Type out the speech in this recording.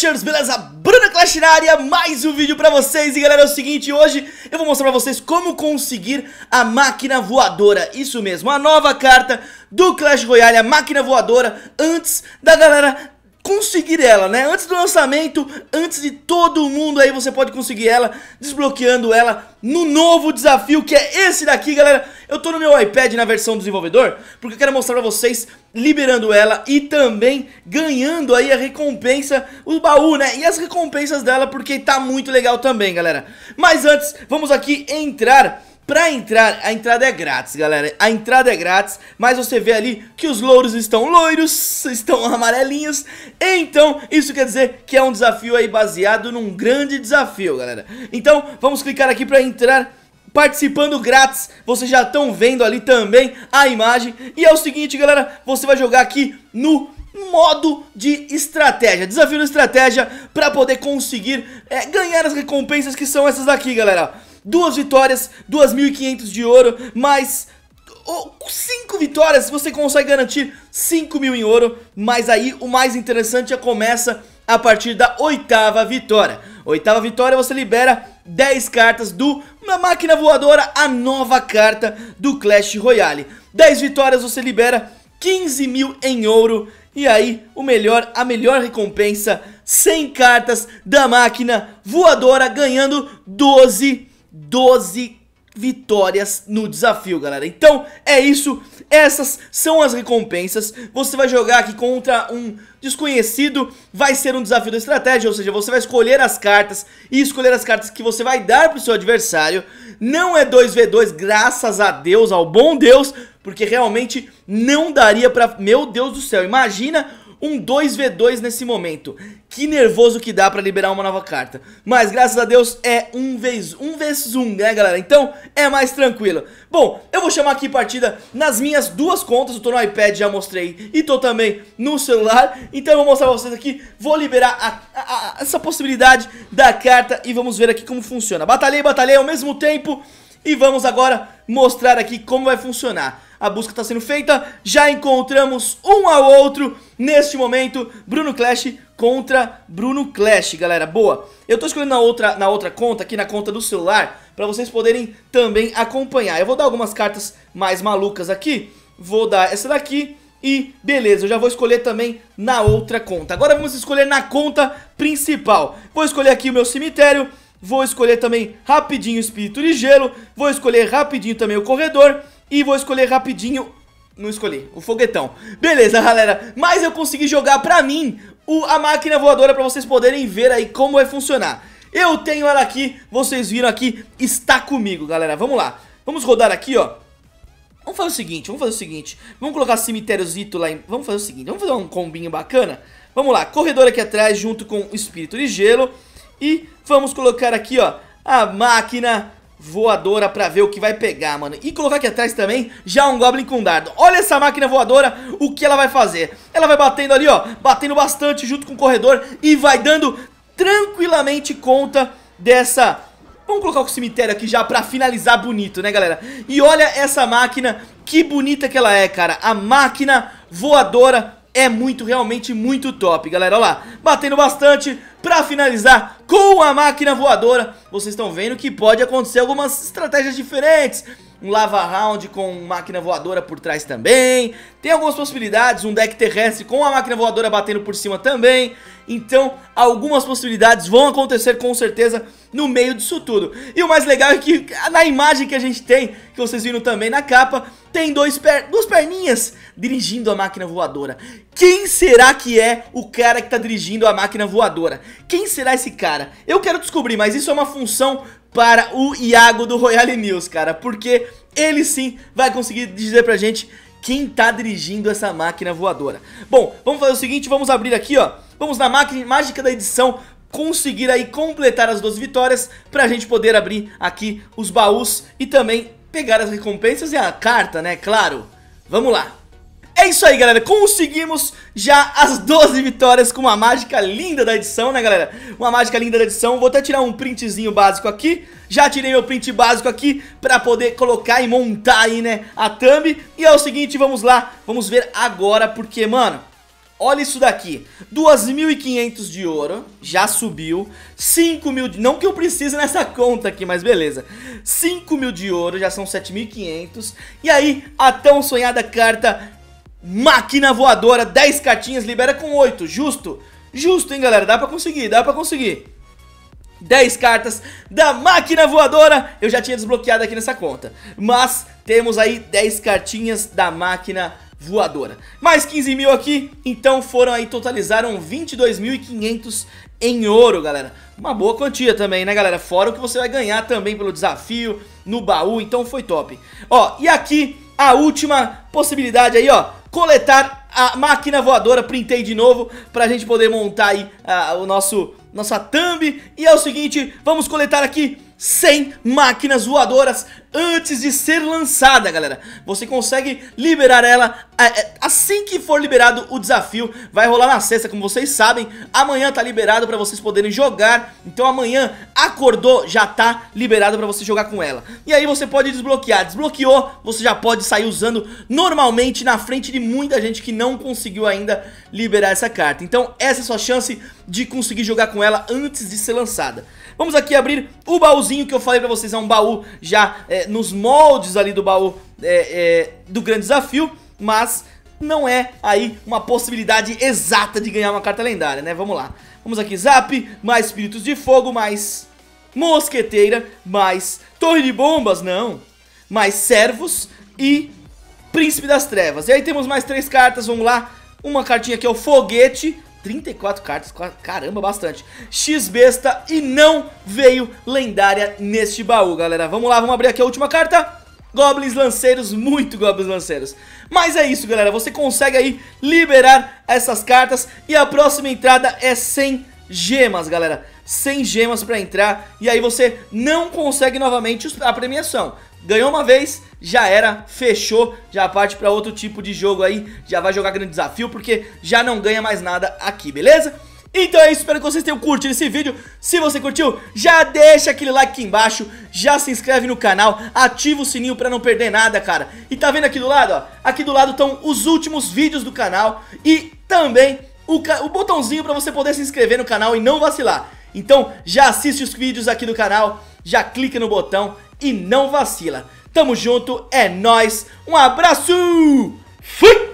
Clashers, beleza? Bruna Clash na área, mais um vídeo pra vocês E galera, é o seguinte, hoje eu vou mostrar pra vocês como conseguir a máquina voadora Isso mesmo, a nova carta do Clash Royale, a máquina voadora Antes da galera conseguir ela, né? Antes do lançamento, antes de todo mundo aí, você pode conseguir ela, desbloqueando ela no novo desafio, que é esse daqui, galera. Eu tô no meu iPad na versão do desenvolvedor, porque eu quero mostrar pra vocês liberando ela e também ganhando aí a recompensa, o baú, né? E as recompensas dela, porque tá muito legal também, galera. Mas antes, vamos aqui entrar Pra entrar, a entrada é grátis, galera. A entrada é grátis, mas você vê ali que os louros estão loiros, estão amarelinhos. Então, isso quer dizer que é um desafio aí baseado num grande desafio, galera. Então, vamos clicar aqui pra entrar participando grátis. Vocês já estão vendo ali também a imagem. E é o seguinte, galera, você vai jogar aqui no modo de estratégia, desafio de estratégia para poder conseguir é, ganhar as recompensas que são essas daqui, galera duas vitórias, 2.500 de ouro, mais ou 5 vitórias, você consegue garantir 5 mil em ouro, mas aí o mais interessante é começa a partir da oitava vitória. Oitava vitória você libera 10 cartas do na Máquina Voadora, a nova carta do Clash Royale. 10 vitórias você libera 15 mil em ouro e aí o melhor, a melhor recompensa, 100 cartas da Máquina Voadora ganhando 12 12 vitórias no desafio, galera. Então, é isso. Essas são as recompensas. Você vai jogar aqui contra um desconhecido. Vai ser um desafio da estratégia, ou seja, você vai escolher as cartas e escolher as cartas que você vai dar pro seu adversário. Não é 2v2, graças a Deus, ao bom Deus, porque realmente não daria pra... Meu Deus do céu, imagina um 2v2 nesse momento. Que nervoso que dá pra liberar uma nova carta. Mas graças a Deus é um vez um um, né galera? Então é mais tranquilo. Bom, eu vou chamar aqui partida nas minhas duas contas. Eu tô no iPad, já mostrei. E tô também no celular. Então eu vou mostrar pra vocês aqui. Vou liberar a, a, a, essa possibilidade da carta e vamos ver aqui como funciona. Batalhei, batalhei ao mesmo tempo. E vamos agora mostrar aqui como vai funcionar a busca está sendo feita. Já encontramos um ao outro neste momento. Bruno Clash contra Bruno Clash, galera. Boa. Eu estou escolhendo na outra, na outra conta, aqui na conta do celular, para vocês poderem também acompanhar. Eu vou dar algumas cartas mais malucas aqui. Vou dar essa daqui. E beleza, eu já vou escolher também na outra conta Agora vamos escolher na conta principal Vou escolher aqui o meu cemitério Vou escolher também rapidinho o espírito de gelo Vou escolher rapidinho também o corredor e vou escolher rapidinho... Não escolhi, o foguetão Beleza, galera, mas eu consegui jogar pra mim o, a máquina voadora pra vocês poderem ver aí como vai funcionar Eu tenho ela aqui, vocês viram aqui, está comigo, galera Vamos lá, vamos rodar aqui, ó Vamos fazer o seguinte, vamos fazer o seguinte Vamos colocar cemitériozito lá em... Vamos fazer o seguinte, vamos fazer um combinho bacana Vamos lá, corredor aqui atrás junto com o espírito de gelo E vamos colocar aqui, ó, a máquina voadora pra ver o que vai pegar, mano E colocar aqui atrás também já um Goblin com dardo Olha essa máquina voadora, o que ela vai fazer Ela vai batendo ali, ó, batendo bastante junto com o corredor E vai dando tranquilamente conta dessa... Vamos colocar o cemitério aqui já pra finalizar bonito, né, galera? E olha essa máquina, que bonita que ela é, cara A máquina voadora é muito, realmente muito top, galera Olha lá, batendo bastante pra finalizar com a máquina voadora, vocês estão vendo que pode acontecer algumas estratégias diferentes. Um lava round com máquina voadora por trás também. Tem algumas possibilidades, um deck terrestre com a máquina voadora batendo por cima também. Então, algumas possibilidades vão acontecer com certeza no meio disso tudo. E o mais legal é que na imagem que a gente tem, que vocês viram também na capa, tem dois per... duas perninhas dirigindo a máquina voadora. Quem será que é o cara que está dirigindo a máquina voadora? Quem será esse cara? Eu quero descobrir, mas isso é uma função para o Iago do Royale News, cara, porque ele sim vai conseguir dizer pra gente quem tá dirigindo essa máquina voadora. Bom, vamos fazer o seguinte, vamos abrir aqui, ó. Vamos na máquina mágica da edição conseguir aí completar as 12 vitórias pra gente poder abrir aqui os baús e também pegar as recompensas e a carta, né? Claro. Vamos lá. É isso aí, galera. Conseguimos já as 12 vitórias com uma mágica linda da edição, né, galera? Uma mágica linda da edição. Vou até tirar um printzinho básico aqui. Já tirei meu print básico aqui pra poder colocar e montar aí, né, a thumb. E é o seguinte, vamos lá. Vamos ver agora, porque, mano... Olha isso daqui, 2.500 de ouro, já subiu, 5 mil, de... não que eu precise nessa conta aqui, mas beleza, 5 mil de ouro, já são 7.500, e aí a tão sonhada carta Máquina Voadora, 10 cartinhas, libera com 8, justo? Justo, hein galera, dá pra conseguir, dá pra conseguir. 10 cartas da Máquina Voadora, eu já tinha desbloqueado aqui nessa conta, mas temos aí 10 cartinhas da Máquina Voadora voadora. Mais 15 mil aqui, então foram aí, totalizaram 22.500 em ouro, galera. Uma boa quantia também, né, galera? Fora o que você vai ganhar também pelo desafio no baú, então foi top. Ó, e aqui a última possibilidade aí, ó, coletar a máquina voadora, printei de novo pra gente poder montar aí a, ah, o nosso, nossa thumb. E é o seguinte, vamos coletar aqui 100 máquinas voadoras antes de ser lançada, galera. Você consegue liberar ela é, é, assim que for liberado o desafio. Vai rolar na sexta, como vocês sabem. Amanhã tá liberado pra vocês poderem jogar. Então amanhã acordou, já tá liberado pra você jogar com ela. E aí você pode desbloquear. Desbloqueou, você já pode sair usando normalmente na frente de muita gente que não conseguiu ainda liberar essa carta. Então essa é a sua chance de conseguir jogar com ela antes de ser lançada. Vamos aqui abrir o baúzinho que eu falei pra vocês. É um baú já... É, é, nos moldes ali do baú é, é, do grande desafio, mas não é aí uma possibilidade exata de ganhar uma carta lendária, né? Vamos lá. Vamos aqui, Zap, mais Espíritos de Fogo, mais Mosqueteira, mais Torre de Bombas, não. Mais Servos e Príncipe das Trevas. E aí temos mais três cartas, vamos lá. Uma cartinha que é o Foguete, 34 cartas, caramba, bastante X-Besta e não veio lendária neste baú, galera Vamos lá, vamos abrir aqui a última carta Goblins lanceiros, muito Goblins lanceiros Mas é isso, galera, você consegue aí liberar essas cartas E a próxima entrada é 100 gemas, galera 100 gemas pra entrar E aí você não consegue novamente a premiação Ganhou uma vez, já era, fechou, já parte pra outro tipo de jogo aí, já vai jogar grande desafio, porque já não ganha mais nada aqui, beleza? Então é isso, espero que vocês tenham curtido esse vídeo Se você curtiu, já deixa aquele like aqui embaixo Já se inscreve no canal, ativa o sininho pra não perder nada, cara E tá vendo aqui do lado, ó? Aqui do lado estão os últimos vídeos do canal E também o, o botãozinho pra você poder se inscrever no canal e não vacilar Então já assiste os vídeos aqui do canal Já clica no botão e não vacila. Tamo junto, é nós. Um abraço. Fui.